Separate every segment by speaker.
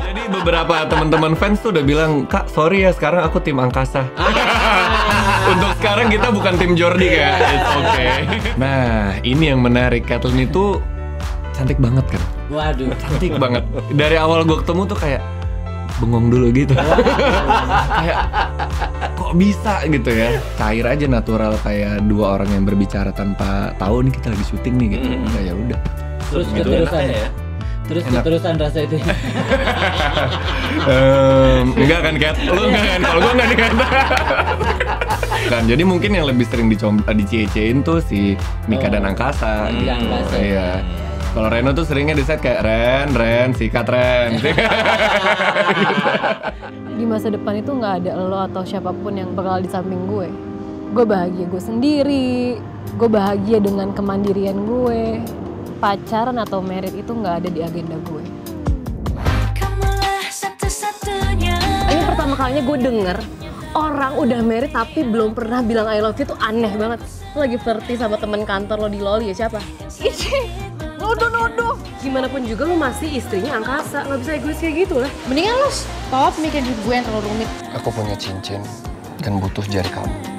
Speaker 1: Jadi beberapa teman-teman fans tuh udah bilang, "Kak, sorry ya sekarang aku tim angkasa." Untuk sekarang kita bukan tim Jordi ya. It's okay. Nah, ini yang menarik Kathleen itu cantik banget kan. Waduh, cantik banget. Dari awal gue ketemu tuh kayak bengong dulu gitu. kayak kok bisa gitu ya. Cair aja natural kayak dua orang yang berbicara tanpa tahu nih kita lagi syuting nih gitu. Mm -hmm. Nah, kayak udah. Terus gitu ya
Speaker 2: terus enak. terusan rasa itu
Speaker 1: um, enggak kan Kat? lu enggak kan? kalau gue enggak dikata
Speaker 2: kan
Speaker 1: jadi mungkin yang lebih sering dicom eh, di tuh si Mika oh, dan Angkasa hmm, gitu. Angkasa iya kalau Reno tuh seringnya di set kayak Ren, Ren, sikat Ren. di masa depan itu nggak ada lo atau siapapun yang bakal di samping gue. Gue bahagia gue sendiri, gue bahagia dengan kemandirian gue, pacaran atau merit itu nggak ada di agenda gue. Ini pertama kalinya gue denger orang udah merit tapi belum pernah bilang I love you tuh aneh banget. Lo lagi flirty sama teman kantor lo di loli ya siapa? Ici, nodo nodo. Gimana pun juga lo masih istrinya angkasa, nggak bisa egois kayak gitu lah. Mendingan lo stop mikirin gue yang terlalu rumit. Aku punya cincin dan butuh jari kamu.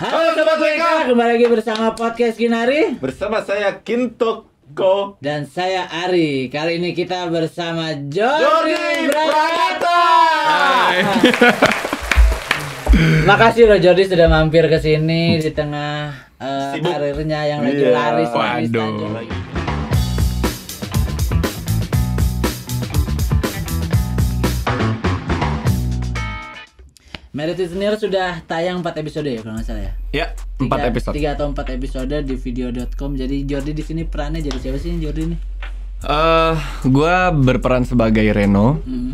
Speaker 2: Halo Sobat WK Kembali lagi bersama Podcast Kinari Bersama saya Kintok Go Dan saya Ari Kali ini kita bersama Jordi Brata Makasih loh Jordi sudah mampir ke sini Di tengah uh, karirnya yang lagi yeah. laris Waduh. Merit Itinir sudah tayang 4 episode ya kalau nggak salah ya. Ya,
Speaker 1: 4 tiga, episode. 3
Speaker 2: atau 4 episode di video.com. Jadi Jordi di sini perannya jadi siapa sih Jordi ini? Eh,
Speaker 1: uh, gua berperan sebagai Reno. -hmm.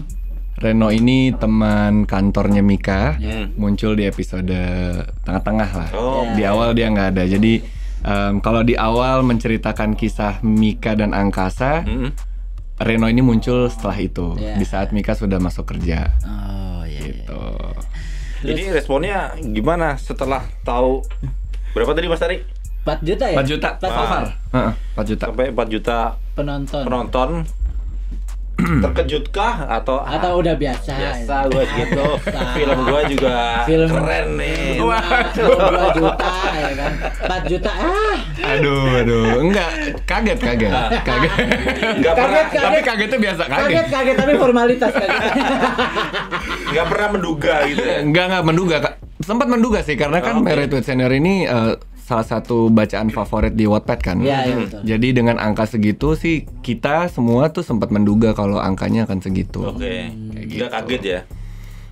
Speaker 1: Reno ini teman kantornya Mika. Yeah. Hmm. Muncul di episode tengah-tengah lah. Oh. Ya. Di awal dia nggak ada. Jadi um, kalau di awal menceritakan kisah Mika dan Angkasa, -hmm. Reno ini muncul setelah itu yeah. di saat Mika sudah masuk kerja. Oh iya. Gitu.
Speaker 3: Terus. Jadi responnya
Speaker 1: gimana setelah
Speaker 3: tahu berapa tadi Mas Tari?
Speaker 1: 4 juta ya? 4 juta. 4 juta.
Speaker 3: Ah. 4 ah. juta. Sampai 4 juta penonton. Penonton terkejutkah atau atau ah, udah
Speaker 2: biasa biasa gue
Speaker 3: gitu film gue juga film keren
Speaker 2: nih dua juta ya kan empat juta ah
Speaker 1: aduh aduh enggak kaget kaget ah. kaget enggak pernah kaget, tapi kaget itu biasa kaget kaget kaget tapi formalitas kaget enggak pernah menduga gitu enggak ya? enggak menduga sempat menduga sih karena kan ah, okay. with Senior ini uh, salah satu bacaan favorit di Wattpad kan. Iya, iya hmm. betul. Jadi dengan angka segitu sih kita semua tuh sempat menduga kalau angkanya akan segitu.
Speaker 3: Oke. Okay. gitu. kaget ya?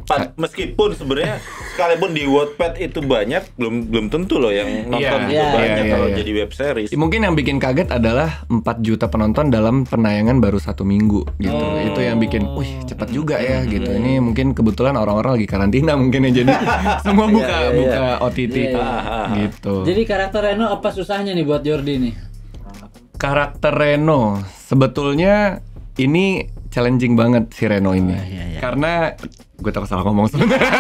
Speaker 3: Pat, eh. meskipun sebenarnya sekalipun di Wattpad itu banyak belum belum tentu loh yang iya. nonton yeah. itu yeah. banyak yeah, kalau yeah. jadi web series. Ya,
Speaker 1: mungkin yang bikin kaget adalah 4 juta penonton dalam penayangan baru satu minggu gitu. Oh. Itu yang bikin, wih cepat juga ya -hmm. gitu. Ini iya, iya. mungkin kebetulan orang-orang lagi karantina mungkin ya jadi semua buka yeah, yeah, buka yeah. OTT yeah, yeah. gitu. Jadi
Speaker 2: karakter Reno apa susahnya nih buat Jordi nih?
Speaker 1: Karakter Reno sebetulnya ini challenging banget si Reno ini. Oh, iya, iya. Karena gue takut salah ngomong sebenarnya.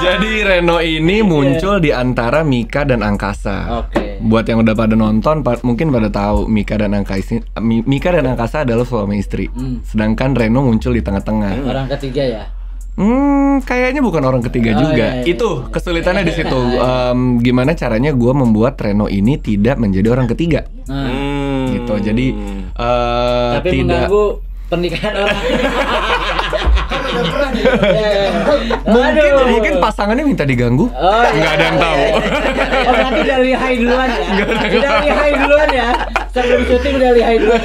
Speaker 1: Jadi Reno ini iya. muncul di antara Mika dan Angkasa. Oke. Okay. Buat yang udah pada nonton, mungkin pada tahu Mika dan Angkasa. Mika dan Angkasa adalah suami istri. Hmm. Sedangkan Reno muncul di tengah-tengah. Hmm. Orang ketiga ya. Hmm, kayaknya bukan orang ketiga oh, juga. Iya, iya, Itu kesulitannya iya, iya. di situ. Um, gimana caranya gue membuat Reno ini tidak menjadi orang ketiga? Hmm gitu. Hmm. Jadi uh, Tapi tidak mengganggu
Speaker 2: pernikahan orang.
Speaker 1: mungkin Aduh. mungkin pasangannya minta diganggu oh, iya, nggak ada yang tahu iya, iya.
Speaker 2: oh nanti udah lihai duluan ya udah lihai duluan ya sebelum syuting udah lihai
Speaker 1: duluan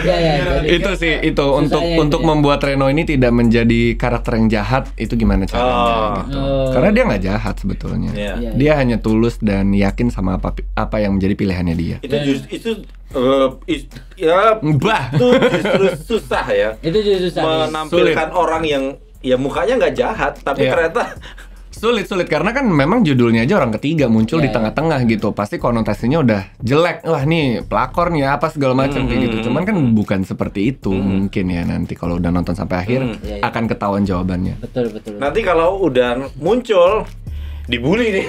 Speaker 1: ya, ya, jadi, itu sih itu untuk gitu untuk ya. membuat Reno ini tidak menjadi karakter yang jahat itu gimana caranya oh. gitu oh. karena dia nggak jahat sebetulnya yeah. Iya, dia iya. hanya tulus dan yakin sama apa apa yang menjadi pilihannya dia itu
Speaker 3: just, itu Uh, ya Mbah. itu justru susah ya itu justru susah ya. menampilkan sulit. orang yang ya mukanya nggak jahat tapi yeah. ternyata
Speaker 1: sulit sulit karena kan memang judulnya aja orang ketiga muncul yeah. di iya. tengah-tengah gitu pasti konotasinya udah jelek lah nih pelakor nih apa segala macam mm -hmm. gitu cuman kan bukan seperti itu mm mungkin ya nanti kalau udah nonton sampai akhir mm -hmm. akan ketahuan jawabannya betul, betul.
Speaker 3: nanti kalau udah muncul dibully nih.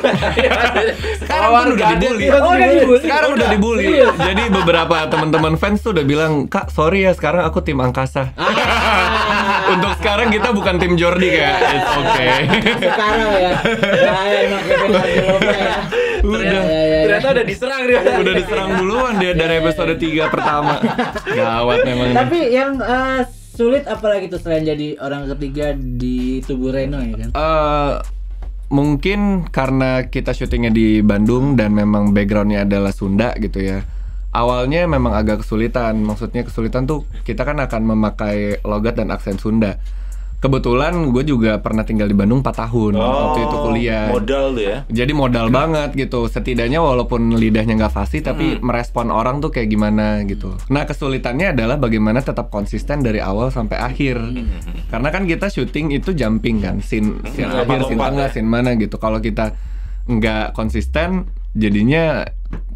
Speaker 2: Sekarang udah dibully. oh, oh, udah
Speaker 1: Sekarang udah, dibully. Iya. Jadi beberapa teman-teman fans tuh udah bilang, "Kak, sorry ya, sekarang aku tim angkasa." Ah. Untuk sekarang kita bukan tim Jordi kayak. It's okay. sekarang ya. Nah, ya, ya. Udah. Ya, Ternyata udah diserang dia. Udah diserang duluan dia dari episode 3 pertama. Gawat memang. Tapi
Speaker 2: yang eh, sulit apalagi tuh selain jadi orang ketiga di tubuh Reno ya kan?
Speaker 1: Uh, mungkin karena kita syutingnya di Bandung dan memang backgroundnya adalah Sunda gitu ya awalnya memang agak kesulitan maksudnya kesulitan tuh kita kan akan memakai logat dan aksen Sunda kebetulan gue juga pernah tinggal di Bandung 4 tahun oh, waktu itu oh, kuliah. Modal tuh ya. Jadi modal Kira. banget gitu. Setidaknya walaupun lidahnya nggak fasih tapi merespon orang tuh kayak gimana gitu. Nah, kesulitannya adalah bagaimana tetap konsisten dari awal sampai akhir. Hmm. Karena kan kita syuting itu jumping kan, scene, scene hmm. akhir, scene tengah, ya. scene mana gitu. Kalau kita nggak konsisten jadinya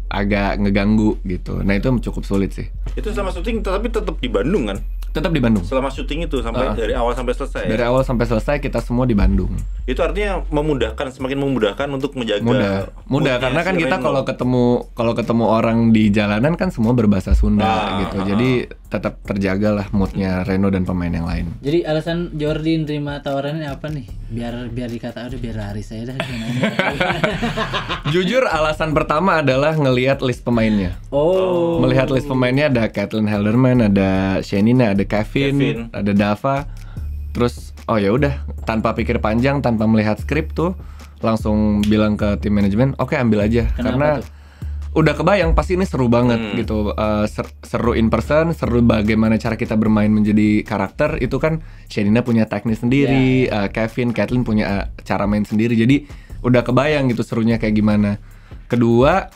Speaker 1: agak ngeganggu gitu. Nah, itu cukup sulit sih.
Speaker 3: Itu sama syuting tapi tetap di Bandung kan? tetap di Bandung. Selama syuting itu sampai uh, dari awal sampai selesai. Ya? Dari
Speaker 1: awal sampai selesai kita semua di Bandung.
Speaker 3: Itu artinya memudahkan semakin memudahkan untuk menjaga mudah.
Speaker 1: Mudah karena kan kita kalau ketemu kalau ketemu orang di jalanan kan semua berbahasa Sunda nah, gitu. Uh, Jadi ah tetap terjaga lah moodnya Reno dan pemain yang lain.
Speaker 2: Jadi alasan Jordi terima tawarannya apa nih? Biar biar dikata udah biar lari saya dah. Ya?
Speaker 1: Jujur alasan pertama adalah ngelihat list pemainnya.
Speaker 2: Oh.
Speaker 1: Melihat list pemainnya ada Caitlin Helderman, ada Shenina, ada Kevin, Kevin. ada Dava. Terus oh ya udah tanpa pikir panjang, tanpa melihat skrip tuh langsung bilang ke tim manajemen, oke okay, ambil aja Kenapa karena tuh? udah kebayang pasti ini seru banget hmm. gitu uh, ser seru in person seru bagaimana cara kita bermain menjadi karakter itu kan Shenina punya teknis sendiri yeah. Ya, ya. uh, Kevin Kathleen punya uh, cara main sendiri jadi udah kebayang gitu serunya kayak gimana kedua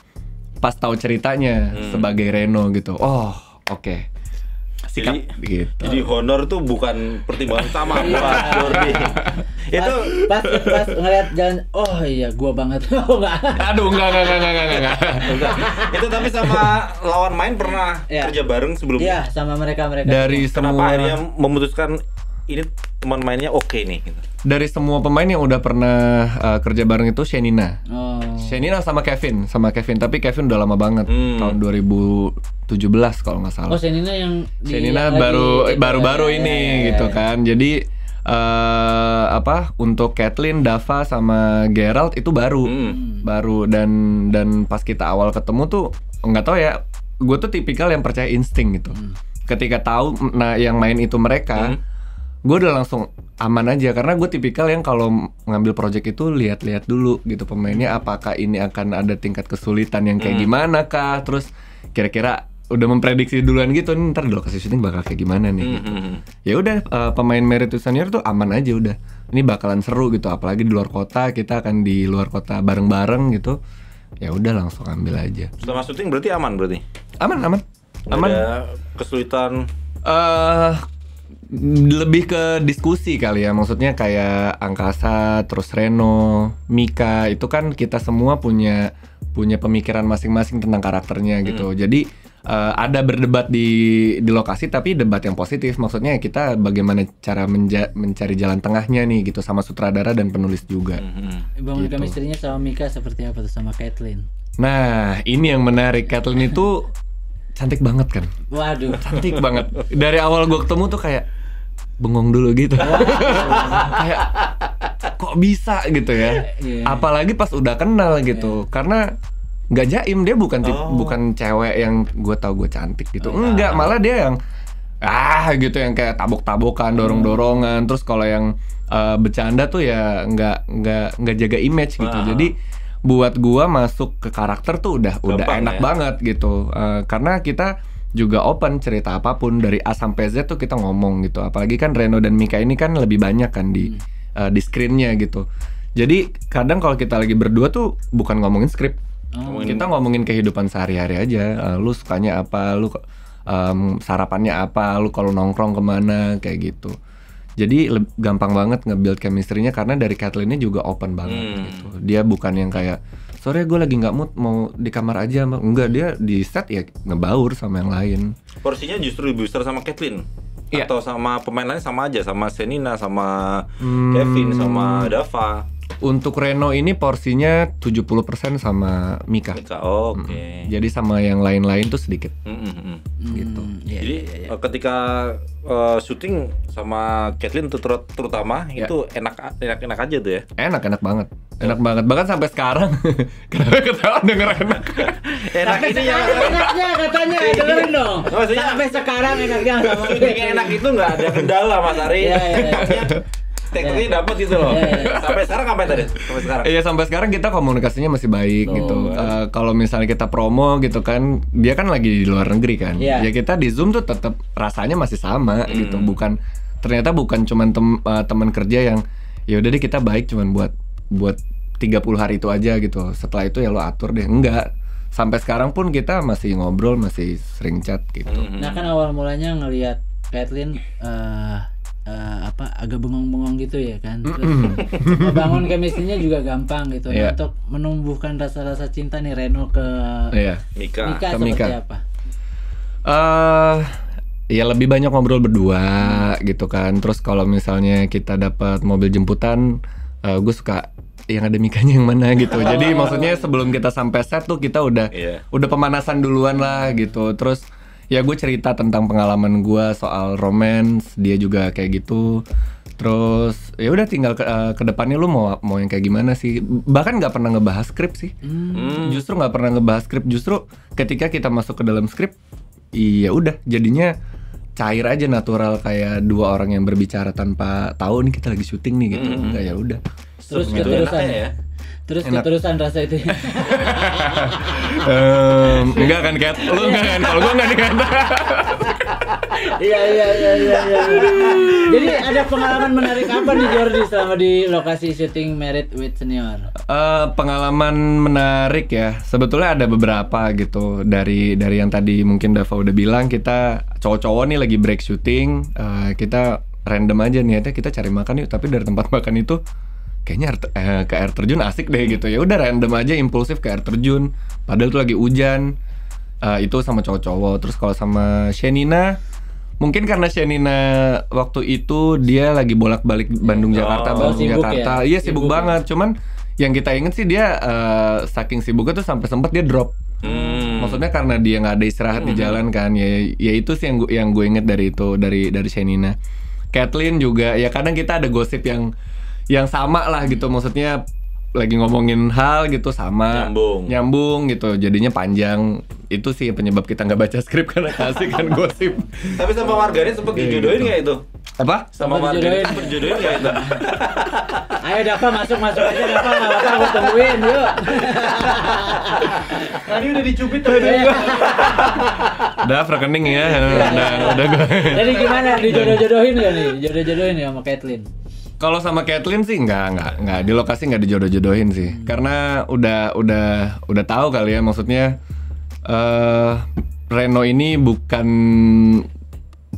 Speaker 1: pas tahu ceritanya hmm. sebagai Reno gitu oh oke okay
Speaker 3: sikap jadi, gitu. jadi honor tuh bukan pertimbangan utama buat iya.
Speaker 2: Jordi itu pas pas ngeliat jalan oh iya gua banget oh enggak
Speaker 3: aduh enggak enggak enggak enggak enggak, enggak. itu tapi sama lawan main pernah ya. kerja bareng sebelumnya iya sama mereka mereka dari semua kenapa akhirnya memutuskan ini teman mainnya oke
Speaker 2: okay nih gitu
Speaker 1: dari semua pemain yang udah pernah uh, kerja bareng itu Shenina. Oh. Shenina sama Kevin, sama Kevin. Tapi Kevin udah lama banget, hmm. tahun 2017 kalau nggak salah. Oh
Speaker 2: Shenina yang Shenina baru baru-baru ya, ini ya, ya, gitu kan.
Speaker 1: Jadi uh, apa untuk Kathleen, Dava sama Gerald itu baru, hmm. baru dan dan pas kita awal ketemu tuh nggak tau ya, gue tuh tipikal yang percaya insting gitu. Hmm. Ketika tahu nah yang main itu mereka. Hmm gue udah langsung aman aja karena gue tipikal yang kalau ngambil project itu lihat-lihat dulu gitu pemainnya apakah ini akan ada tingkat kesulitan yang kayak hmm. gimana kah terus kira-kira udah memprediksi duluan gitu nih ntar di kasih syuting bakal kayak gimana nih hmm, gitu. Hmm, hmm. ya udah uh, pemain merit senior tuh aman aja udah ini bakalan seru gitu apalagi di luar kota kita akan di luar kota bareng-bareng gitu ya udah langsung ambil aja
Speaker 3: setelah syuting berarti aman berarti aman aman aman ada kesulitan
Speaker 1: uh, lebih ke diskusi kali ya maksudnya kayak angkasa terus Reno Mika itu kan kita semua punya punya pemikiran masing-masing tentang karakternya gitu hmm. jadi uh, ada berdebat di di lokasi tapi debat yang positif maksudnya kita bagaimana cara menja mencari jalan tengahnya nih gitu sama sutradara dan penulis juga hmm, hmm.
Speaker 2: bang gitu. misterinya sama Mika seperti apa tuh
Speaker 1: sama Kathleen nah ini yang menarik Kathleen itu cantik banget kan waduh cantik banget dari awal gua ketemu tuh kayak bengong dulu gitu kayak kok bisa gitu ya iya, iya. apalagi pas udah kenal gitu iya. karena nggak jaim dia bukan oh. bukan cewek yang gua tau gua cantik gitu enggak oh, malah dia yang ah gitu yang kayak tabok-tabokan hmm. dorong-dorongan terus kalau yang uh, bercanda tuh ya enggak enggak enggak jaga image gitu ah. jadi buat gua masuk ke karakter tuh udah Gampang udah enak ya. banget gitu uh, karena kita juga open cerita apapun dari A sampai Z tuh kita ngomong gitu apalagi kan Reno dan Mika ini kan lebih banyak kan di hmm. uh, di screennya gitu jadi kadang kalau kita lagi berdua tuh bukan ngomongin skrip oh. kita ngomongin kehidupan sehari-hari aja uh, lu sukanya apa lu um, sarapannya apa lu kalau nongkrong kemana kayak gitu jadi gampang banget nge-build chemistry-nya karena dari Kathleen-nya juga open banget hmm. gitu. Dia bukan yang kayak sore gue lagi nggak mood mau di kamar aja enggak dia di set ya ngebaur sama yang lain
Speaker 3: porsinya justru booster sama Kathleen yeah. atau sama pemain lain sama aja sama Senina sama
Speaker 1: hmm. Kevin sama
Speaker 3: Dava
Speaker 1: untuk Reno ini porsinya 70% sama Mika. Mika, oh, oke. Okay. Hmm. Jadi sama yang lain-lain tuh sedikit. Mm -hmm.
Speaker 3: Gitu. Mm, iya, yeah, Jadi yeah, iya, iya. yeah. ketika uh, syuting sama Kathleen ter terutama
Speaker 1: yeah. itu enak enak enak aja tuh ya. ya. Enak enak banget. Enak yeah. banget bahkan sampai sekarang. Kenapa ketawa denger enak? enak sampai ini ya. enaknya
Speaker 2: katanya dengerin dong. Maksudnya sampai sekarang enaknya enak itu nggak ada kendala Mas Ari. Yeah, yeah, yeah
Speaker 3: tekniknya yeah. dapat gitu loh. Iya, iya. Sampai sekarang sampai tadi? Sampai
Speaker 1: sekarang. Iya, sampai sekarang kita komunikasinya masih baik oh. gitu. Uh, kalau misalnya kita promo gitu kan, dia kan lagi di luar negeri kan. Yeah. Ya kita di Zoom tuh tetap rasanya masih sama mm. gitu, bukan ternyata bukan cuman tem, uh, teman kerja yang ya udah deh kita baik cuman buat buat 30 hari itu aja gitu. Setelah itu ya lo atur deh. Enggak, sampai sekarang pun kita masih ngobrol masih sering chat gitu. Hmm. Nah
Speaker 2: kan awal mulanya ngelihat Kathleen uh, eh, uh, apa agak bengong-bengong gitu ya kan terus bangun kemisinya juga gampang gitu yeah. Iya. untuk menumbuhkan rasa-rasa cinta nih Reno ke yeah. Mika. Mika ke Mika. apa?
Speaker 1: Uh, ya lebih banyak ngobrol berdua hmm. gitu kan terus kalau misalnya kita dapat mobil jemputan uh, eh, gue suka yang ada mikanya yang mana gitu. Jadi maksudnya sebelum kita sampai set tuh kita udah yeah. udah pemanasan duluan lah gitu. Terus ya gue cerita tentang pengalaman gue soal romance dia juga kayak gitu terus ya udah tinggal ke, uh, ke depannya lu mau mau yang kayak gimana sih bahkan nggak pernah ngebahas skrip sih
Speaker 2: hmm. justru
Speaker 1: nggak pernah ngebahas skrip justru ketika kita masuk ke dalam skrip iya udah jadinya cair aja natural kayak dua orang yang berbicara tanpa tahu nih kita lagi syuting nih gitu -hmm. kayak ya udah terus gitu ya.
Speaker 2: Terus Enak. keterusan rasa itu. um,
Speaker 1: enggak kan, Cat? Lu enggak kan? Kalau gua enggak dikata.
Speaker 2: Iya, iya, iya, iya, iya, Jadi ada pengalaman menarik apa nih Jordi selama di lokasi syuting Merit with Senior?
Speaker 1: Uh, pengalaman menarik ya. Sebetulnya ada beberapa gitu dari dari yang tadi mungkin Dava udah bilang kita cowok-cowok nih lagi break syuting, uh, kita random aja niatnya kita cari makan yuk, tapi dari tempat makan itu kayaknya air, eh, ke air terjun asik deh gitu ya udah random aja impulsif ke air terjun padahal tuh lagi hujan uh, itu sama cowok-cowok terus kalau sama Shenina mungkin karena Shenina waktu itu dia lagi bolak-balik Bandung oh. Jakarta oh, Bandung sibuk ya? Jakarta ya? iya sibuk, sibuk ya? banget ya? cuman yang kita inget sih dia uh, saking sibuknya tuh sampai sempet dia drop hmm. maksudnya karena dia nggak ada istirahat hmm. di jalan kan ya ya itu sih yang gue yang gue inget dari itu dari dari Shenina Kathleen juga ya kadang kita ada gosip yang yang sama lah gitu maksudnya lagi ngomongin hal gitu sama nyambung nyambung gitu jadinya panjang itu sih penyebab kita nggak baca skrip karena kasih kan gosip
Speaker 2: tapi sama warganya sempet dijodohin gitu. nggak gitu.
Speaker 1: itu apa sama warganya sempet dijodohin nggak itu
Speaker 2: ayo Dafa masuk masuk aja Dafa nggak apa-apa aku tungguin yuk tadi udah dicubit tadi
Speaker 1: udah rekening ya iya,
Speaker 2: iya, iya. udah udah gue jadi gimana dijodoh-jodohin ya nih jodoh-jodohin ya sama Kathleen
Speaker 1: kalau sama Kathleen sih nggak nggak nggak di lokasi nggak dijodoh-jodohin sih, hmm. karena udah udah udah tahu kali ya maksudnya uh, Reno ini bukan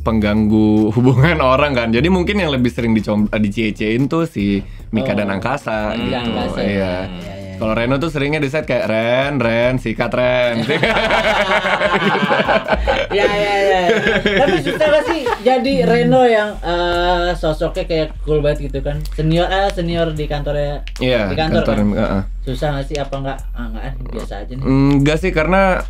Speaker 1: pengganggu hubungan orang kan. Jadi mungkin yang lebih sering dicom dicecein tuh si Mika oh. dan Angkasa hmm. gitu. Angkasa. Iya. Ya, ya yeah. Kalau iya. Reno tuh seringnya di set kayak Ren, Ren, sikat Ren.
Speaker 2: Gitu. ya ya ya. Tapi secara sih jadi Reno yang uh, sosoknya kayak cool banget gitu kan. Senior eh, senior di kantornya.
Speaker 1: Iya. Yeah, di kantor. kantor kan? uh,
Speaker 2: Susah gak sih apa nggak? Ah, nggak ah, biasa aja nih.
Speaker 1: Enggak sih karena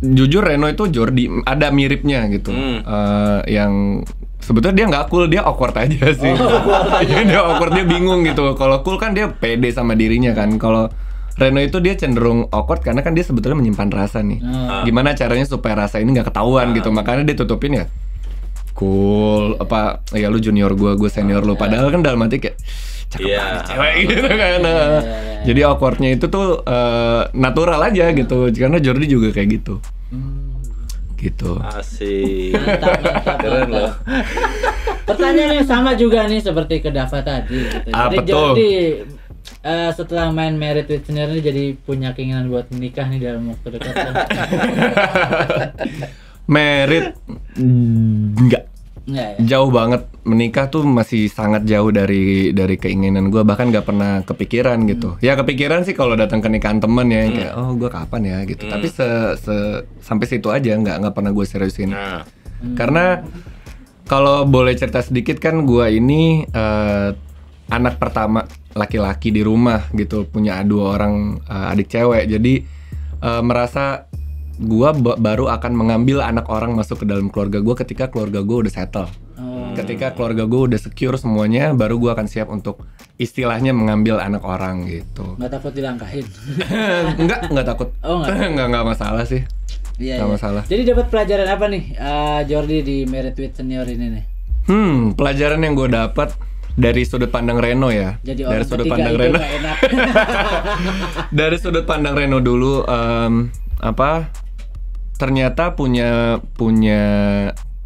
Speaker 1: jujur Reno itu Jordi ada miripnya gitu hmm. uh, yang sebetulnya dia nggak cool dia awkward aja sih oh, dia awkward dia bingung gitu kalau cool kan dia pede sama dirinya kan kalau Reno itu dia cenderung awkward karena kan dia sebetulnya menyimpan rasa nih hmm. gimana caranya supaya rasa ini nggak ketahuan hmm. gitu ah. makanya dia tutupin ya cool apa ya lu junior gua gua senior lu ah. padahal kan dalam hati kayak
Speaker 2: cakep yeah. Iya. cewek
Speaker 1: gitu iya, kan yeah, iya, yeah, jadi awkwardnya itu tuh uh, natural aja gitu karena Jordi juga kayak gitu hmm gitu.
Speaker 3: Asik.
Speaker 2: Mantap, mantap, mantap. Pertanyaan yang sama juga nih seperti ke Dava tadi. Gitu. Ah, jadi, betul. jadi uh, setelah main Merit with Senior ini jadi punya keinginan buat menikah nih dalam waktu dekat.
Speaker 1: merit hmm. enggak. Ya, ya. Jauh banget menikah tuh masih sangat jauh dari dari keinginan gue bahkan gak pernah kepikiran gitu hmm. ya kepikiran sih kalau datang ke nikahan temen ya hmm. kayak oh gue kapan ya gitu hmm. tapi se, se sampai situ aja nggak nggak pernah gue seriusin nah. hmm. karena kalau boleh cerita sedikit kan gue ini uh, anak pertama laki-laki di rumah gitu punya dua orang uh, adik cewek jadi uh, merasa gue baru akan mengambil anak orang masuk ke dalam keluarga gue ketika keluarga gue udah settle Hmm. Ketika keluarga gue udah secure semuanya, baru gue akan siap untuk istilahnya mengambil anak orang gitu.
Speaker 2: Nggak takut dilangkahin?
Speaker 1: nggak, nggak takut. Oh, nggak. nggak, masalah sih.
Speaker 2: Iya, nggak iya. masalah. Jadi dapat pelajaran apa nih, uh, Jordi di Merit with Senior ini nih?
Speaker 1: Hmm, pelajaran yang gue dapat dari sudut pandang Reno ya. Jadi dari sudut pandang Reno. dari sudut pandang Reno dulu um, apa ternyata punya punya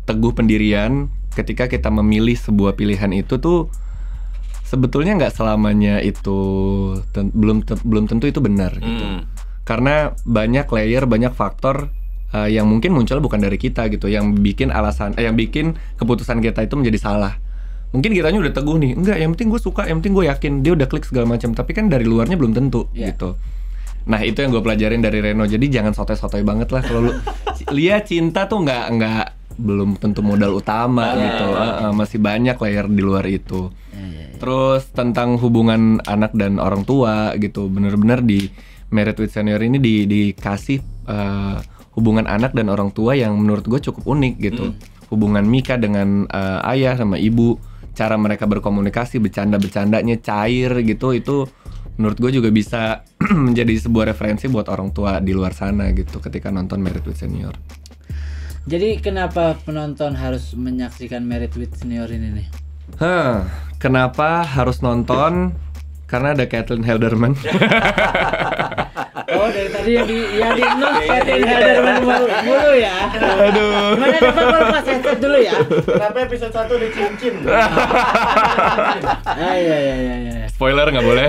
Speaker 1: teguh pendirian ketika kita memilih sebuah pilihan itu tuh sebetulnya nggak selamanya itu ten belum te belum tentu itu benar gitu. hmm. gitu. Karena banyak layer, banyak faktor uh, yang mungkin muncul bukan dari kita gitu, yang bikin alasan eh, yang bikin keputusan kita itu menjadi salah. Mungkin kitanya udah teguh nih, enggak yang penting gue suka, yang penting gue yakin dia udah klik segala macam, tapi kan dari luarnya belum tentu yeah. gitu. Nah itu yang gue pelajarin dari Reno. Jadi jangan sotoy-sotoy banget lah kalau lu Lia cinta tuh nggak nggak belum tentu modal utama ah, gitu ya, ya. masih banyak layer di luar itu ya, terus tentang hubungan anak dan orang tua gitu bener-bener di Merit with Senior ini di dikasih uh, hubungan anak dan orang tua yang menurut gue cukup unik gitu hmm. hubungan Mika dengan uh, ayah sama ibu cara mereka berkomunikasi bercanda-bercandanya cair gitu itu menurut gue juga bisa menjadi sebuah referensi buat orang tua di luar sana gitu ketika nonton Merit with Senior.
Speaker 2: Jadi kenapa penonton harus menyaksikan Merit with Senior ini nih?
Speaker 1: Hah, kenapa harus nonton? Karena ada Kathleen Helderman.
Speaker 2: oh dari tadi yang di yang di nol ada header mulu mulu ya aduh Mana nih pak kalau pas headset dulu ya kenapa episode satu dicincin ah
Speaker 1: iya iya iya ya. spoiler nggak boleh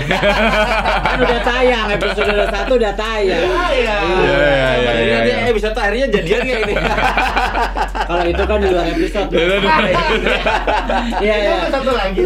Speaker 2: kan udah tayang episode satu udah tayang iya iya iya iya ya, episode akhirnya jadian ya ini kalau itu kan di luar episode iya iya satu lagi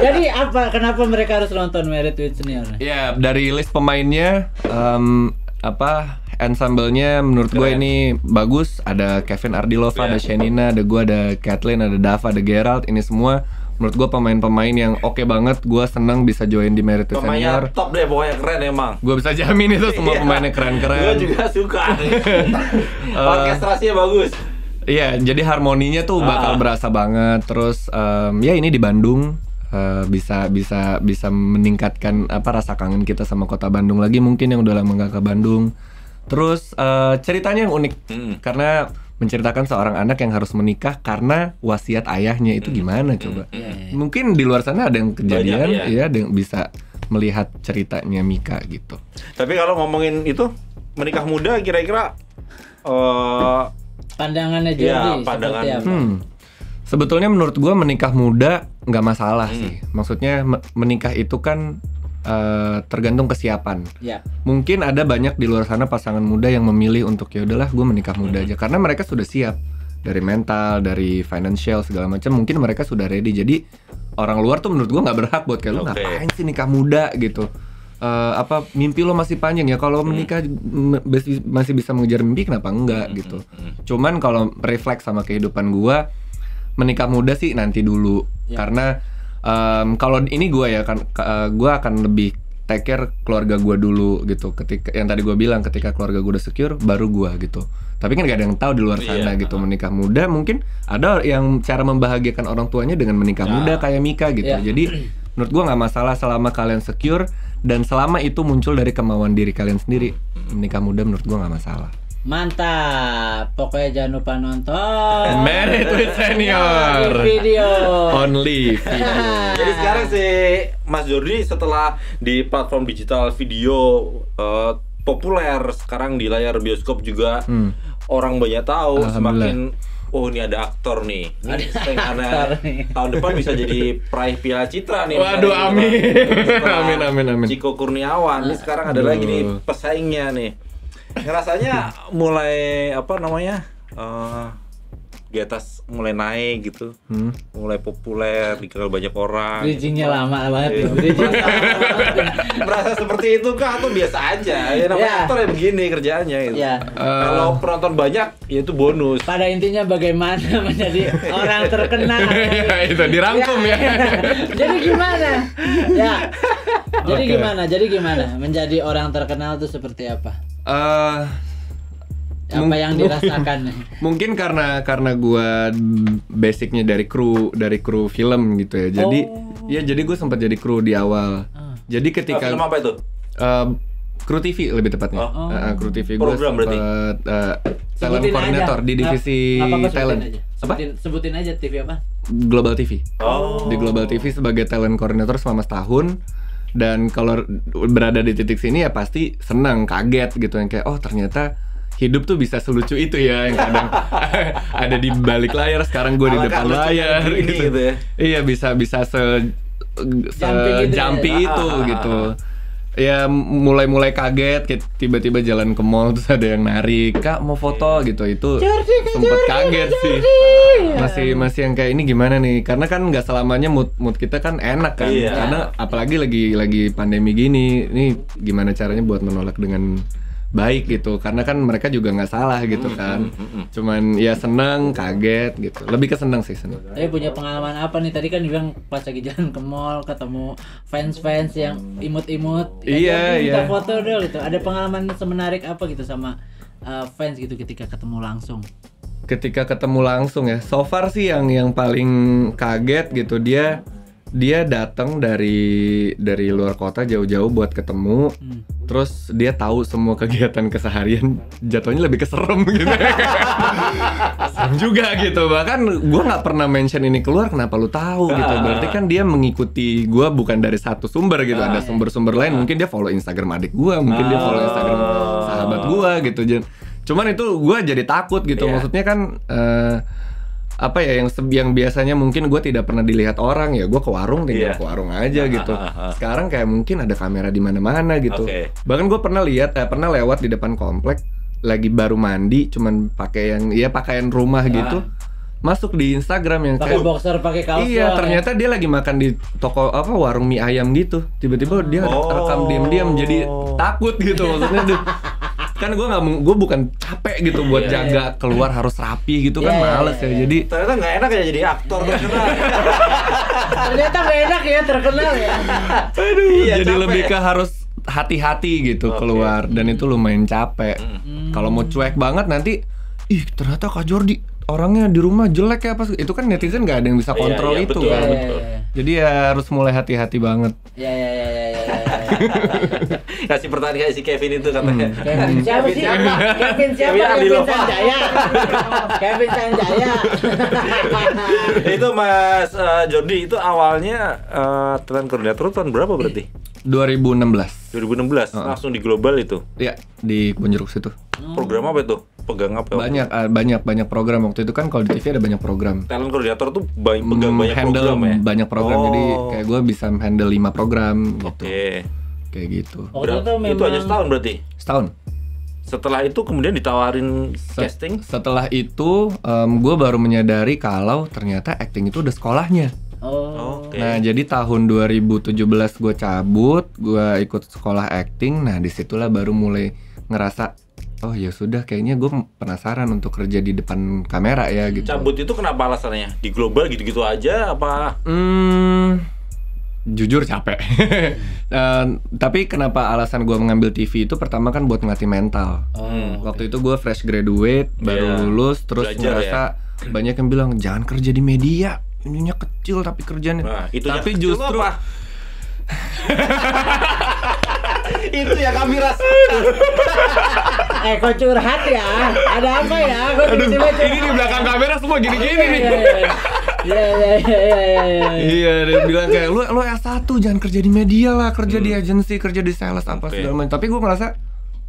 Speaker 2: jadi apa kenapa mereka harus nonton Merit with Senior
Speaker 1: ya dari list pemainnya um, apa ensemble-nya menurut gue ini bagus ada Kevin Ardilova yeah. ada iya. Shenina ada gue ada Kathleen ada Dava ada Gerald ini semua menurut gue pemain-pemain yang oke okay banget gue seneng bisa join di Meritus Senior
Speaker 3: top deh pokoknya keren emang gue
Speaker 1: bisa jamin itu semua iya. pemainnya keren-keren gue juga
Speaker 3: suka orkestrasinya eh, bagus
Speaker 1: Iya, yeah, jadi harmoninya tuh bakal ah. berasa banget. Terus um, ya ini di Bandung, uh, bisa bisa bisa meningkatkan apa rasa kangen kita sama kota Bandung lagi mungkin yang udah lama nggak ke Bandung terus uh, ceritanya yang unik hmm. karena menceritakan seorang anak yang harus menikah karena wasiat ayahnya itu hmm. gimana hmm. coba hmm. Iya, iya. mungkin di luar sana ada yang kejadian Banyak, ya. ya ada yang bisa melihat ceritanya Mika gitu
Speaker 3: tapi kalau ngomongin itu menikah muda kira-kira uh, pandangannya
Speaker 1: jadi ya, pandangan. apa? Hmm Sebetulnya menurut gue menikah muda nggak masalah hmm. sih. Maksudnya menikah itu kan uh, tergantung kesiapan. Yeah. Mungkin ada banyak di luar sana pasangan muda yang memilih untuk ya udahlah gue menikah muda hmm. aja karena mereka sudah siap dari mental, dari financial segala macam. Mungkin mereka sudah ready. Jadi orang luar tuh menurut gue nggak berhak buat kayak okay. ngapain sih nikah muda gitu. Uh, apa mimpi lo masih panjang ya kalau hmm. menikah masih bisa mengejar mimpi kenapa enggak hmm. gitu. Hmm. hmm, hmm. Cuman kalau refleks sama kehidupan gue menikah muda sih nanti dulu ya. karena um, kalau ini gue ya kan uh, eh, gue akan lebih take care keluarga gue dulu gitu ketika yang tadi gue bilang ketika keluarga gue udah secure baru gue gitu tapi kan gak ada yang tahu di luar iya, sana yeah. gitu menikah muda mungkin ada yang cara membahagiakan orang tuanya dengan menikah nah. muda kayak Mika gitu yeah. jadi menurut gue nggak masalah selama kalian secure dan selama itu muncul dari kemauan diri kalian sendiri menikah muda menurut gue nggak masalah
Speaker 2: Mantap. Pokoknya jangan lupa nonton. Married with Senior. video. Only video. Jadi sekarang
Speaker 3: sih Mas Jordi setelah di platform digital video uh, populer sekarang di layar bioskop juga
Speaker 2: hmm.
Speaker 3: orang banyak tahu semakin oh ini ada aktor nih. Ini karena tahun depan bisa jadi peraih Piala Citra nih. Waduh, gitu. amin. amin amin amin. Ciko Kurniawan. Ini sekarang ada lagi nih pesaingnya nih. ngerasanya mulai apa namanya uh, di atas mulai naik gitu hmm. mulai populer dikenal banyak orang bridgingnya
Speaker 2: gitu. lama banget ya. bridging
Speaker 3: merasa seperti itu kah atau biasa aja ya namanya yeah. aktor ya begini kerjaannya gitu yeah. uh. kalau penonton banyak ya itu bonus pada intinya
Speaker 2: bagaimana menjadi orang
Speaker 1: terkenal iya, iya, itu dirangkum ya, jadi gimana ya jadi okay. gimana
Speaker 2: jadi gimana menjadi orang terkenal itu seperti apa
Speaker 1: uh, apa yang dirasakan mungkin karena karena gue basicnya dari kru dari kru film gitu ya jadi oh. ya jadi gue sempat jadi kru di awal uh. jadi eh, ketika film apa itu uh, kru TV lebih tepatnya oh. uh, kru TV gue sempat uh, talent koordinator di divisi apa, apa, talent aja.
Speaker 2: Sebutin, apa sebutin aja TV apa
Speaker 1: Global TV oh. di Global TV sebagai talent koordinator selama setahun dan kalau berada di titik sini ya pasti senang kaget gitu yang kayak oh ternyata hidup tuh bisa selucu itu ya yang kadang ada di balik layar sekarang gue di depan layar gitu. gitu ya iya bisa bisa se se jampi gitu, ya. Ah, ah, itu ah, gitu ya mulai-mulai kaget tiba-tiba jalan ke mall terus ada yang narik kak mau foto gitu itu sempet kaget sih iya. masih masih yang kayak ini gimana nih karena kan nggak selamanya mood mood kita kan enak kan iya. karena apalagi lagi lagi pandemi gini ini gimana caranya buat menolak dengan baik gitu karena kan mereka juga nggak salah gitu hmm, kan hmm, hmm, cuman ya seneng kaget gitu lebih ke seneng sih seneng
Speaker 2: tapi punya pengalaman apa nih tadi kan bilang pas lagi jalan ke mall ketemu fans fans yang imut-imut kan iya iya minta foto dulu gitu ada pengalaman semenarik apa gitu sama uh, fans gitu ketika ketemu langsung
Speaker 1: ketika ketemu langsung ya so far sih yang yang paling kaget gitu dia dia datang dari dari luar kota jauh-jauh buat ketemu hmm. terus dia tahu semua kegiatan keseharian jatuhnya lebih keserem gitu serem juga gitu bahkan gue nggak pernah mention ini keluar kenapa lu tahu gitu berarti kan dia mengikuti gue bukan dari satu sumber gitu ada ah, iya. sumber-sumber lain mungkin dia follow instagram adik gue mungkin dia follow instagram sahabat ah. gue gitu cuman itu gue jadi takut gitu iya. maksudnya kan uh, apa ya yang yang biasanya mungkin gue tidak pernah dilihat orang ya gue ke warung tinggal yeah. ke warung aja gitu sekarang kayak mungkin ada kamera di mana-mana gitu okay. bahkan gue pernah lihat eh, pernah lewat di depan komplek lagi baru mandi cuman pakai yang ya pakaian rumah ah. gitu masuk di Instagram yang pakai kayak, boxer
Speaker 2: pakai kaos iya ya? ternyata
Speaker 1: dia lagi makan di toko apa warung mie ayam gitu tiba-tiba dia oh. rekam diam-diam jadi takut gitu maksudnya kan gue nggak gue bukan capek gitu iya, buat yeah, jaga yeah. keluar harus rapi gitu yeah, kan iya, iya, males yeah, ya jadi ternyata nggak enak ya jadi aktor terkenal
Speaker 2: ternyata nggak enak ya terkenal ya
Speaker 1: aduh iya, jadi capek. lebih ke harus hati-hati gitu okay. keluar dan itu lumayan capek mm. kalau mau cuek banget nanti ih ternyata kak Jordi orangnya di rumah jelek ya pas itu kan netizen nggak ada yang bisa kontrol yeah, yeah, itu betul, kan yeah. jadi ya harus mulai hati-hati banget iya, iya, iya
Speaker 3: Kasih pertanyaan kayak si Kevin itu katanya. Hmm.
Speaker 2: Kevin siapa Kevin Siapa? Kevin siapa? Kevin, Kevin Sanjaya. Kevin Sanjaya.
Speaker 3: itu Mas uh, Jordi itu awalnya uh, tren koordinator tahun berapa berarti?
Speaker 1: 2016.
Speaker 3: 2016 uh -huh. langsung di global itu. Iya,
Speaker 1: di Kebonjeruk situ.
Speaker 3: Hmm. Program apa itu? Pegang apa? Banyak
Speaker 1: apa? Eh, banyak banyak program waktu itu kan kalau di TV ada banyak program.
Speaker 3: Talent coordinator tuh banyak pegang hmm, banyak handle program ya. Banyak program oh. jadi
Speaker 1: kayak gue bisa handle 5 program gitu. Oke. Okay kayak gitu. Oh, Ber itu, memang... itu aja setahun
Speaker 3: berarti? Setahun. Setelah itu kemudian ditawarin Set casting? Setelah itu
Speaker 1: um, gue baru menyadari kalau ternyata acting itu udah sekolahnya.
Speaker 2: Oh. Okay. Nah
Speaker 1: jadi tahun 2017 gue cabut, gue ikut sekolah acting. Nah disitulah baru mulai ngerasa oh ya sudah kayaknya gue penasaran untuk kerja di depan kamera ya gitu. Cabut
Speaker 3: itu kenapa alasannya? Di global gitu-gitu aja apa?
Speaker 1: Hmm, jujur capek. uh, tapi kenapa alasan gue mengambil TV itu pertama kan buat ngelatih mental. Oh, hmm. Waktu itu gue fresh graduate, yeah. baru iya. lulus, terus Belajar ya? ngerasa ya? banyak yang bilang jangan kerja di media, ininya kecil tapi kerjanya. Nah, tapi justru apa? itu ya kami rasakan.
Speaker 2: eh kau curhat ya, ada apa ya? Aduh, ini di belakang kamera
Speaker 1: semua gini-gini nih. Iya, iya, Iya iya iya iya iya. Iya dia bilang kayak lu lu S1 jangan kerja di media lah, kerja hmm. di agensi, kerja di sales apa okay. segala macam. Tapi gue merasa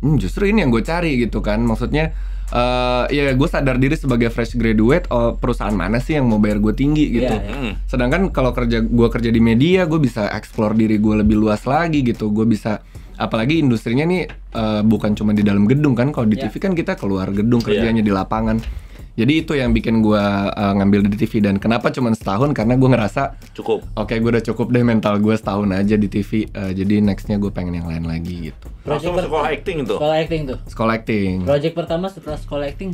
Speaker 1: hmm, justru ini yang gue cari gitu kan. Maksudnya uh, ya gue sadar diri sebagai fresh graduate oh, perusahaan mana sih yang mau bayar gue tinggi gitu. Yeah. Sedangkan kalau kerja gue kerja di media, gue bisa explore diri gue lebih luas lagi gitu. Gue bisa apalagi industrinya nih uh, bukan cuma di dalam gedung kan. Kalau di yeah. TV kan kita keluar gedung kerjanya yeah. di lapangan jadi itu yang bikin gue uh, ngambil di TV dan kenapa cuma setahun karena gue ngerasa cukup. Oke, okay, gue udah cukup deh mental gue setahun aja di TV. Uh, eh, jadi nextnya gue pengen yang lain lagi gitu. Project
Speaker 2: per sekolah acting itu? Sekolah acting tuh.
Speaker 1: Sekolah acting. Project
Speaker 2: pertama setelah sekolah acting.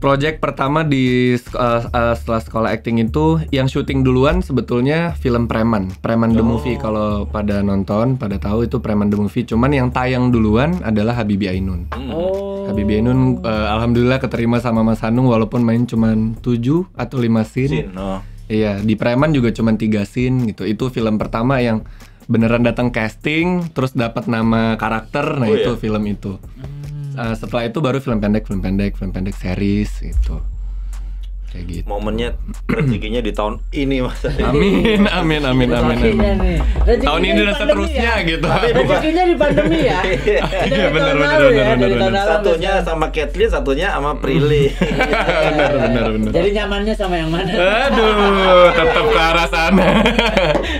Speaker 1: Project pertama di uh, uh, setelah sekolah acting itu yang syuting duluan sebetulnya film Preman, Preman oh. the Movie kalau pada nonton pada tahu itu Preman the Movie. Cuman yang tayang duluan adalah Habibie Ainun. Hmm. Oh. Habibie Ainun uh, eh, alhamdulillah keterima sama Mas Hanung walaupun main cuma 7 atau 5 scene. Sin, no. Oh. Iya, di Preman juga cuma 3 scene gitu. Itu film pertama yang beneran datang casting terus dapat nama karakter. Nah, oh, itu iya? film itu. Hmm. Uh, setelah itu baru film pendek, film pendek, film pendek series itu. Kayak gitu.
Speaker 3: Momennya rezekinya di tahun ini Mas. Amin, amin, amin, amin. amin.
Speaker 2: amin.
Speaker 1: Tahun ini dan ya. seterusnya
Speaker 3: ya. gitu. Rezekinya
Speaker 2: di pandemi ya. Iya benar benar benar ya, benar. Satunya sama
Speaker 3: Kathleen, satunya
Speaker 2: sama Prilly.
Speaker 1: benar benar benar. Jadi
Speaker 2: nyamannya sama yang mana? Aduh, tetap ke arah sana.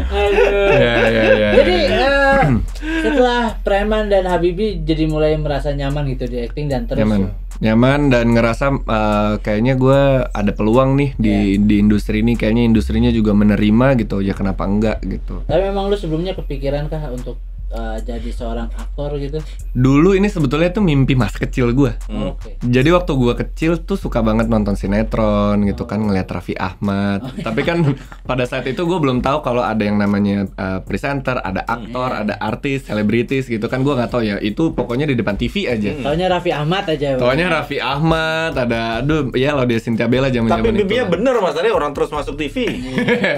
Speaker 1: Aduh. Ya ya ya. Jadi
Speaker 2: eh, setelah Preman dan Habibi jadi mulai merasa nyaman gitu di acting dan terus nyaman,
Speaker 1: ya? nyaman dan ngerasa uh, kayaknya gue ada peluang nih di yeah. di industri ini kayaknya industrinya juga menerima gitu ya kenapa enggak gitu
Speaker 2: tapi memang lu sebelumnya kepikiran kah untuk uh, jadi seorang aktor gitu?
Speaker 1: Dulu ini sebetulnya tuh mimpi mas kecil gue. Hmm. hmm. Okay. Jadi waktu gue kecil tuh suka banget nonton sinetron gitu oh. kan ngeliat Raffi Ahmad. Oh, iya. Tapi kan pada saat itu gue belum tahu kalau ada yang namanya uh, presenter, ada hmm, aktor, hmm. ada artis, selebritis gitu kan gue nggak tahu ya. Itu pokoknya di depan TV aja. Hmm. Taunya
Speaker 2: Raffi Ahmad aja. Taunya Raffi
Speaker 1: Ahmad ada aduh ya loh dia Cynthia Bella zaman zaman Tapi mimpinya bener mas, ada orang terus masuk TV, iya.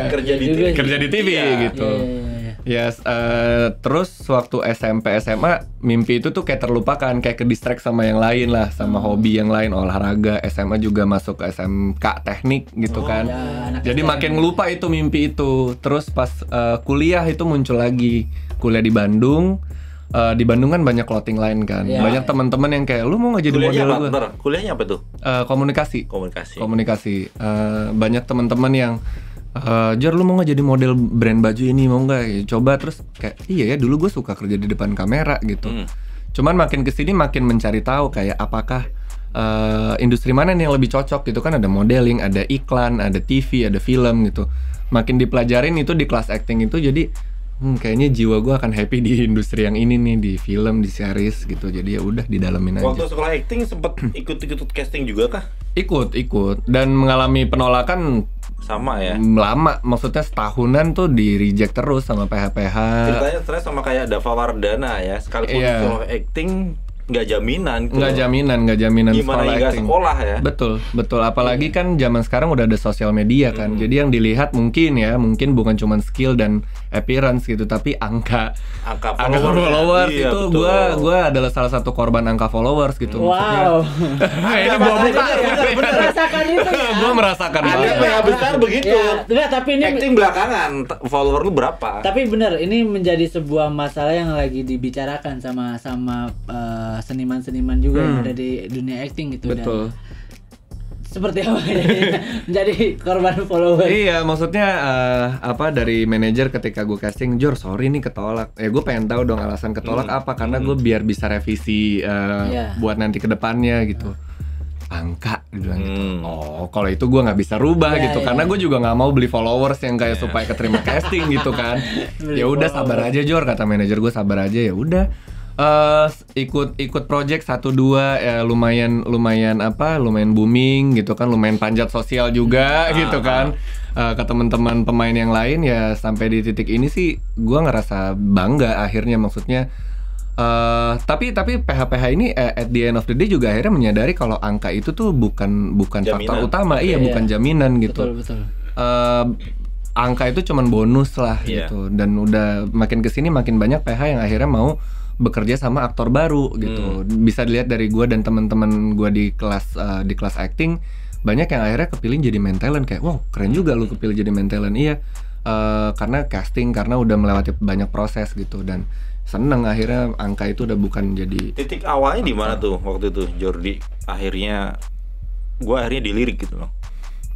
Speaker 1: iya kerja di TV, kerja di TV gitu. Yeah. Yes, uh, terus waktu SMP SMA mimpi itu tuh kayak terlupakan, kayak ke distract sama yang lain lah, sama hmm. hobi yang lain, olahraga. SMA juga masuk ke SMK teknik gitu oh, kan. Ya, Jadi makin lupa itu mimpi itu. Terus pas uh, kuliah itu muncul lagi. Kuliah di Bandung, uh, di Bandung kan banyak clothing lain kan. Yeah. Banyak teman-teman yang kayak lu mau nggak jadi model gue? Kuliahnya apa tuh? Uh, komunikasi. Komunikasi. Komunikasi. Uh, banyak teman-teman yang Uh, eh, Jor lu mau nggak jadi model brand baju ini mau nggak ya, coba terus kayak iya ya dulu gue suka kerja di depan kamera gitu hmm. cuman makin kesini makin mencari tahu kayak apakah uh, industri mana nih yang lebih cocok gitu kan ada modeling ada iklan ada TV ada film gitu makin dipelajarin itu di kelas acting itu jadi hmm, kayaknya jiwa gue akan happy di industri yang ini nih di film di series gitu jadi ya udah didalamin aja waktu sekolah
Speaker 3: acting sempet
Speaker 1: ikut-ikut casting juga kah ikut ikut dan mengalami penolakan sama ya mm, lama maksudnya setahunan tuh di reject terus sama PH-PH ceritanya
Speaker 3: stress sama kayak Dava Wardana ya sekalipun yeah. film acting nggak jaminan gitu nggak
Speaker 1: jaminan nggak jaminan gimana sekolah, ya, sekolah ya betul betul apalagi kan zaman sekarang udah ada sosial media kan mm -hmm. jadi yang dilihat mungkin ya mungkin bukan cuma skill dan appearance gitu tapi angka angka followers, angka ya. followers iya, itu gue gue adalah salah satu korban angka followers gitu wow Maksudnya, ah, ini gue buka ya, merasakan itu ya gue merasakan ada PH
Speaker 2: besar begitu ya, Nah, tapi ini acting belakangan
Speaker 1: follower lu berapa
Speaker 2: tapi bener ini menjadi sebuah masalah yang lagi dibicarakan sama sama eh, seniman-seniman uh, seniman juga hmm. yang ada di dunia acting gitu kan. Betul seperti apa jadi korban follower iya
Speaker 1: maksudnya uh, apa dari manajer ketika gue casting Jor sorry nih ketolak ya eh, gue pengen tahu dong alasan ketolak hmm. apa karena hmm. gue biar bisa revisi uh, eh, yeah. buat nanti kedepannya gitu angka bilang gitu. hmm. gitu oh kalau itu gue nggak bisa rubah yeah, gitu yeah. karena iya. gue juga nggak mau beli followers yang kayak yeah. supaya keterima casting gitu kan ya udah sabar aja Jor kata manajer gue sabar aja ya udah uh, ikut ikut project satu dua ya lumayan lumayan apa lumayan booming gitu kan lumayan panjat sosial juga hmm. gitu kan ah. uh, ke teman-teman pemain yang lain ya sampai di titik ini sih gue ngerasa bangga akhirnya maksudnya Uh, tapi tapi PHPH ini uh, at the end of the day juga akhirnya menyadari kalau angka itu tuh bukan bukan jaminan. faktor utama, iya, iya bukan jaminan gitu. betul. Uh, angka itu cuman bonus lah yeah. gitu dan udah makin kesini makin banyak PH yang akhirnya mau bekerja sama aktor baru gitu. Hmm. Bisa dilihat dari gue dan teman-teman gue di kelas uh, di kelas acting banyak yang akhirnya kepilih jadi main talent kayak wow keren juga lu hmm. kepilih jadi main talent iya uh, karena casting karena udah melewati banyak proses gitu dan seneng akhirnya angka itu udah bukan jadi titik
Speaker 3: awalnya di mana tuh waktu itu Jordi akhirnya gue akhirnya dilirik gitu loh.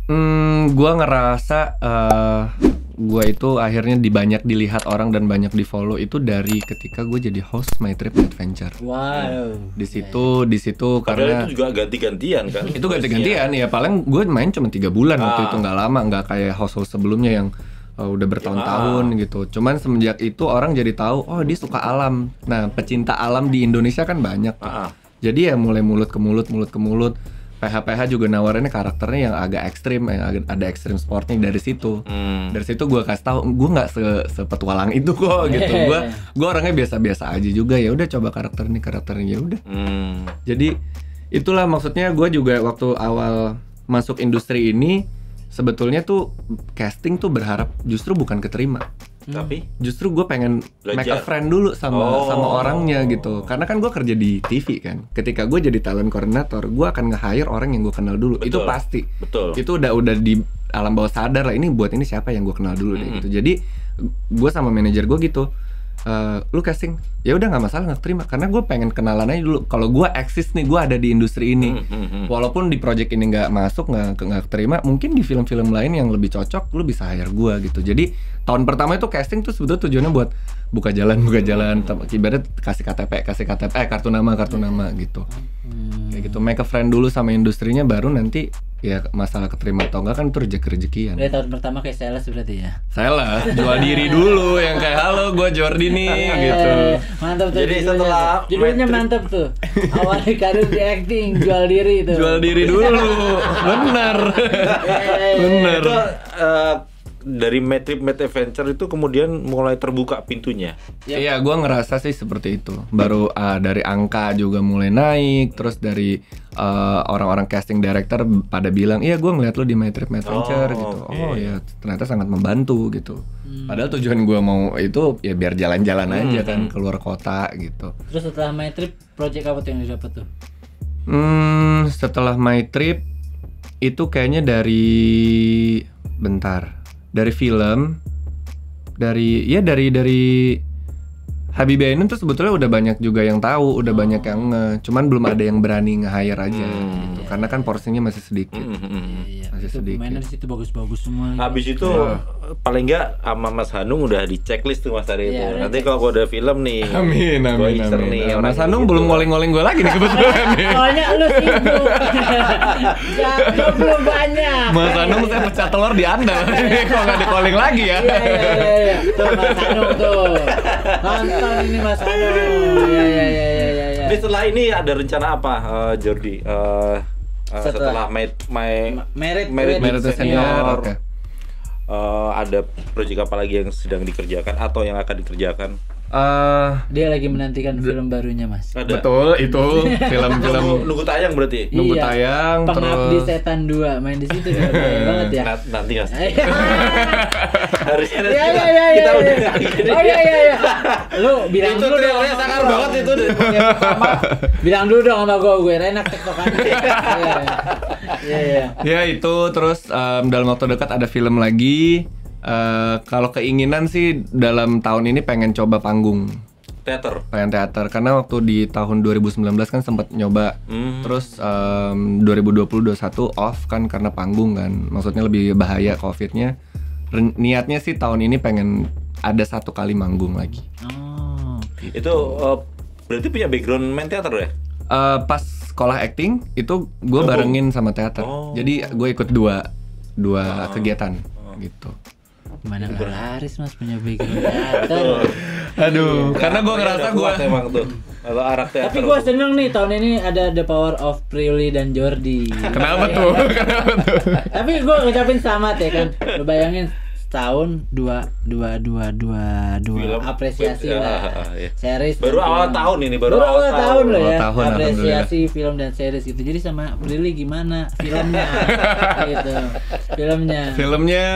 Speaker 1: Hmm, gue ngerasa uh, gue itu akhirnya dibanyak dilihat orang dan banyak di follow itu dari ketika gue jadi host My Trip Adventure.
Speaker 2: Wow.
Speaker 1: Di situ, di situ karena itu
Speaker 3: juga ganti-gantian kan? itu ganti-gantian
Speaker 1: ya. Paling gue main cuma tiga bulan ah. waktu itu nggak lama, nggak kayak host host sebelumnya yang uh, udah bertahun-tahun ya. gitu. Cuman semenjak itu orang jadi tahu, oh dia suka alam. Nah, pecinta alam di Indonesia kan banyak. Ah, ah. Jadi ya mulai mulut ke mulut, mulut ke mulut PH-PH juga nawarinnya karakternya yang agak ekstrim, yang agak, ada ekstrim sportnya dari situ. Hmm. Dari situ gue kasih tau, gue nggak se sepetualang itu kok oh, iya, gitu. Gue iya, gue iya. orangnya biasa-biasa aja juga ya. Udah coba karakter ini karakternya ya udah. Hmm. Jadi itulah maksudnya gue juga waktu awal masuk industri ini sebetulnya tuh casting tuh berharap justru bukan keterima Hmm. tapi justru gue pengen Belajar. make a friend dulu sama oh. sama orangnya gitu karena kan gue kerja di TV kan ketika gue jadi talent koordinator gue akan nge-hire orang yang gue kenal dulu betul. itu pasti betul itu udah udah di alam bawah sadar lah ini buat ini siapa yang gue kenal dulu mm -hmm. deh gitu jadi gue sama manajer gue gitu Eh, lu casting ya udah nggak masalah nggak terima karena gue pengen kenalan aja dulu kalau gue eksis nih gue ada di industri ini hmm, hmm, hmm. walaupun di project ini nggak masuk nggak nggak terima mungkin di film-film lain yang lebih cocok lu bisa hire gue gitu jadi tahun pertama itu casting tuh sebetulnya tujuannya buat buka jalan buka jalan ibarat kasih KTP kasih KTP eh, kartu nama kartu nama gitu hmm kayak gitu make a friend dulu sama industrinya baru nanti ya masalah keterima atau enggak kan itu rezeki rezekian dari
Speaker 2: tahun pertama kayak sales berarti ya
Speaker 1: sales jual diri dulu yang kayak halo gue Jordi nih eh, gitu
Speaker 2: mantap tuh jadi setelah judulnya mantap tuh awalnya karir di acting jual diri tuh. jual diri dulu benar eh,
Speaker 3: eh, benar itu dari metrip Trip Adventure itu kemudian mulai terbuka pintunya.
Speaker 1: Iya, ya, gua ngerasa sih seperti itu. Baru uh, dari angka juga mulai naik, terus dari orang ah, orang-orang casting director pada bilang, "Iya, gua ngeliat lo di metrip Trip oh, Adventure" gitu. oh, gitu. Okay. Oh, ya ternyata sangat membantu gitu. Hmm. Padahal tujuan gua mau itu ya biar jalan-jalan hmm. aja kan keluar kota gitu.
Speaker 2: Terus setelah My Trip, project apa tuh yang didapat tuh?
Speaker 1: Hmm, setelah My Trip itu kayaknya dari bentar dari film dari ya dari dari Habibie Ainun tuh sebetulnya udah banyak juga yang tahu, udah hmm. banyak yang nge, cuman belum ada yang berani nge-hire aja hmm. gitu. Karena kan porsinya masih sedikit. Hmm, hmm, iya, iya, masih itu sedikit. Mainan situ bagus-bagus semua.
Speaker 3: Habis gitu. itu ya. paling nggak sama Mas Hanung udah di checklist tuh Mas hari iya, itu. Ya, Nanti kalau gua ada film nih. Amin
Speaker 1: amin. amin, amin. Nih, nah, Mas Hanung gitu. belum ngoleng-ngoleng gua lagi nih kebetulan nih.
Speaker 2: Soalnya lu sibuk. ya, belum banyak. Mas Hanung
Speaker 1: saya pecah telur di Anda. kalau nggak dikoleng lagi ya. Iya iya iya. iya. Mas Hanung tuh.
Speaker 3: Mantap ini Mas. Aduh.
Speaker 2: Ya ya ya ya ya. ya. setelah
Speaker 3: ini ada rencana apa uh, Jordi? Uh, setelah, setelah my, my merit merit, merit senior, senior okay. uh, ada proyek apa lagi yang sedang dikerjakan atau yang akan dikerjakan?
Speaker 2: Uh, dia lagi menantikan film barunya mas. Ada. Betul itu film-film
Speaker 3: nunggu tayang berarti. Iya, nunggu iya. tayang. Pengabdi terus...
Speaker 2: Setan 2 main di situ ya,
Speaker 3: banget ya. nanti mas. Iya. Harusnya ya, kita, ya, kita udah. Oh iya iya iya.
Speaker 2: Lu bilang itu dulu dong. Itu sangar banget itu. bilang dulu dong sama gue gue enak tektokan.
Speaker 1: Iya iya. Ya itu terus um, dalam waktu dekat ada film lagi Uh, kalau keinginan sih dalam tahun ini pengen coba panggung teater pengen teater karena waktu di tahun 2019 kan sempat nyoba mm. terus um, 2020 21 off kan karena panggung kan maksudnya lebih bahaya covidnya niatnya sih tahun ini pengen ada satu kali manggung lagi
Speaker 3: oh, gitu. itu uh, berarti punya background main teater ya
Speaker 1: uh, pas sekolah acting itu gue oh. barengin sama teater oh. jadi gue ikut dua dua oh. kegiatan oh. gitu Mana gue
Speaker 2: laris mas punya background Aduh,
Speaker 1: Aduh. Iya. karena gue ngerasa gue emang tuh. arah teater. Tapi
Speaker 2: gue seneng nih tahun ini ada The Power of Prilly dan Jordi. Kenapa tuh? Kenapa tuh? Tapi gue ngucapin selamat ya kan. Lu bayangin tahun dua dua dua dua dua Film. apresiasi iya, lah iya. series baru awal tahun ini baru, baru awal, tahun, loh ya apresiasi film dan series gitu jadi sama Prilly gimana filmnya gitu
Speaker 1: filmnya filmnya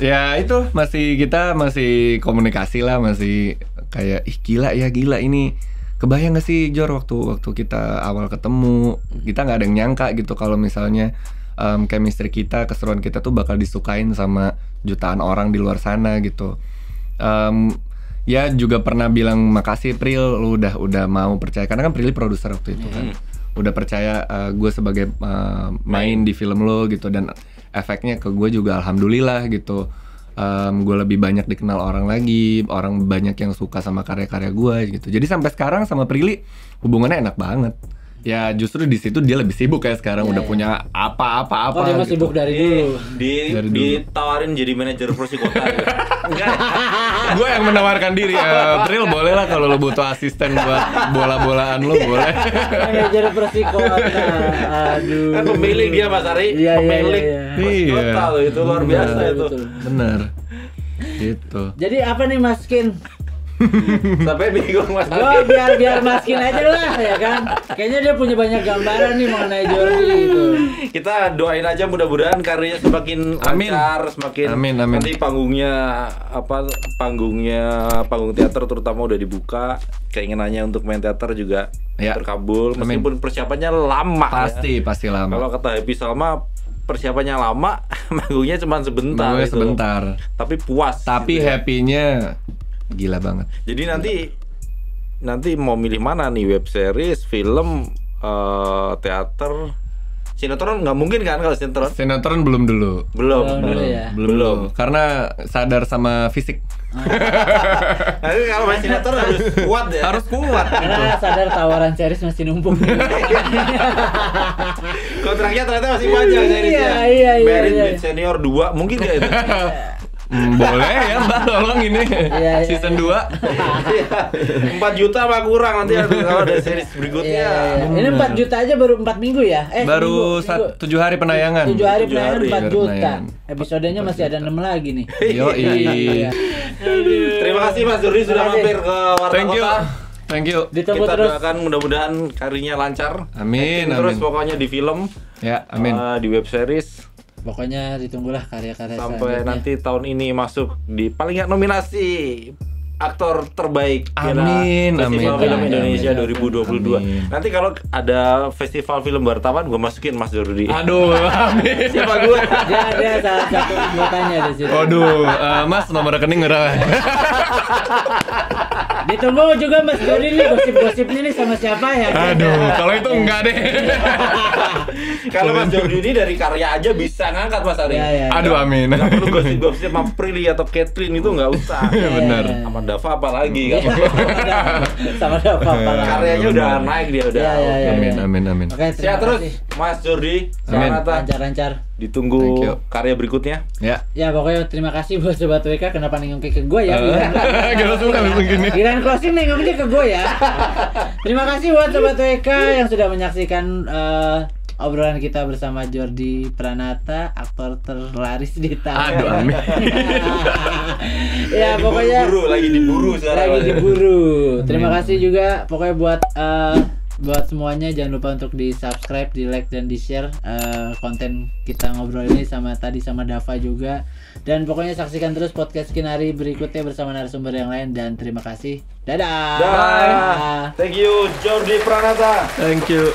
Speaker 1: ya itu masih kita masih komunikasi lah masih kayak ih gila ya gila ini kebayang gak sih Jor waktu waktu kita awal ketemu kita nggak ada yang nyangka gitu kalau misalnya um, chemistry kita keseruan kita tuh bakal disukain sama jutaan orang di luar sana gitu um, ya juga pernah bilang makasih Pril lu udah udah mau percaya karena kan Pril produser waktu itu kan mm-hmm. udah percaya uh, eh, gue sebagai uh, main di film lo gitu dan efeknya ke gue juga alhamdulillah gitu um, gue lebih banyak dikenal orang lagi orang banyak yang suka sama karya-karya gue gitu jadi sampai sekarang sama Prilly hubungannya enak banget ya justru di situ dia lebih sibuk kayak sekarang yeah, udah yeah. punya apa-apa-apa. Oh, dia masih gitu. sibuk dari dulu. Di, dari dulu. ditawarin
Speaker 3: jadi manajer Persikota. Ya. gitu. Enggak.
Speaker 1: gue yang menawarkan diri Uh, Bril boleh lah kalau lo butuh asisten buat bola-bolaan lo boleh.
Speaker 2: manajer Persikota. Aduh.
Speaker 1: Kan pemilik dia Mas Ari. Yeah, iya, pemilik.
Speaker 2: Iya. yeah, Persikota iya. iya. itu luar biasa bener, itu.
Speaker 1: Bener. Gitu.
Speaker 2: Jadi apa nih Mas Kin?
Speaker 1: Sampai bingung Mas Gue biar biar maskin aja lah
Speaker 2: ya kan. Kayaknya dia punya banyak gambaran nih mengenai Jordi itu.
Speaker 3: Kita doain aja mudah-mudahan karirnya semakin amin. lancar, semakin amin, amin. nanti panggungnya apa panggungnya panggung teater terutama udah dibuka keinginannya untuk main teater juga ya. terkabul meskipun amin. persiapannya lama ya. pasti ya. pasti lama kalau kata Happy Salma persiapannya lama manggungnya cuma sebentar manggungnya gitu. sebentar tapi puas tapi gitu ya. happy-nya gila banget jadi nanti gila. nanti mau milih mana nih web series film
Speaker 1: uh, teater sinetron nggak mungkin kan kalau sinetron sinetron belum dulu belum belum belum, ya. belum, belum. karena sadar sama fisik
Speaker 3: Nanti kalau main sinetron harus kuat ya. Harus
Speaker 2: kuat. Karena gitu. sadar tawaran series masih numpuk.
Speaker 3: Kontraknya ternyata masih panjang iya, series Iya, iya, iya. iya, iya. Senior 2 mungkin ya itu. Hmm, boleh ya Mbak, tolong ini yeah, iya, iya. season
Speaker 1: 2 4 juta apa kurang nanti ya, kalau ada series berikutnya yeah, yeah. Iya. Ini 4 hmm. juta
Speaker 2: aja baru 4 minggu ya? Eh, baru
Speaker 1: minggu, minggu. 7 hari penayangan 7 hari penayangan 7 hari. 4 juta
Speaker 2: Episodenya masih ada 6 lagi nih Yo, Terima kasih Mas Duri sudah mampir
Speaker 3: ke Warna Thank you. Kota Thank you. Ditemu kita terus. doakan mudah-mudahan karirnya lancar. Amin. amin. Terus pokoknya di film. Ya, amin. Uh, di web series pokoknya
Speaker 2: ditunggulah karya-karya sampai
Speaker 3: nanti tahun ini masuk di paling nggak nominasi aktor terbaik amin, kira festival amin, film amin, Indonesia amin, 2022 amin. nanti kalau ada festival film wartawan gue masukin Mas Jordi aduh amin siapa gue dia
Speaker 2: ada salah satu anggotanya di situ aduh
Speaker 1: uh, eh, Mas nomor rekening udah
Speaker 2: ditunggu juga Mas Jordi nih gosip-gosipnya nih sama siapa ya aduh kalau itu enggak deh kalau Mas Jordi ini dari karya aja bisa ngangkat
Speaker 3: Mas Ari ya, ya, ya, aduh amin nggak perlu gosip-gosip sama Prilly atau Catherine itu nggak usah ya, benar ya, ya. ya. Dava apa lagi hmm. kan? sama Dava eh, apa lagi? Karyanya udah naik dia udah. Ya, ya, ya, amin, ya. amin amin Oke,
Speaker 2: Sehat terus Mas Jordi, Amin. Lancar-lancar.
Speaker 3: Ditunggu karya berikutnya. Ya.
Speaker 2: Ya pokoknya terima kasih buat sobat WK kenapa nengok ke gue ya. Gila eh, iya. suka gini. Giran closing nengoknya ke gue ya. Terima kasih buat sobat WK yang sudah menyaksikan uh, obrolan kita bersama Jordi Pranata, aktor terlaris di tahun Aduh, amin.
Speaker 3: ya, pokoknya diburu, lagi
Speaker 2: diburu sekarang. Lagi diburu. Terima kasih juga pokoknya buat uh, buat semuanya jangan lupa untuk di subscribe, di like dan di share uh, eh, konten kita ngobrol ini sama tadi sama Dava juga dan pokoknya saksikan terus podcast Kinari berikutnya bersama narasumber yang lain dan terima kasih dadah, Bye. thank you Jordi Pranata thank you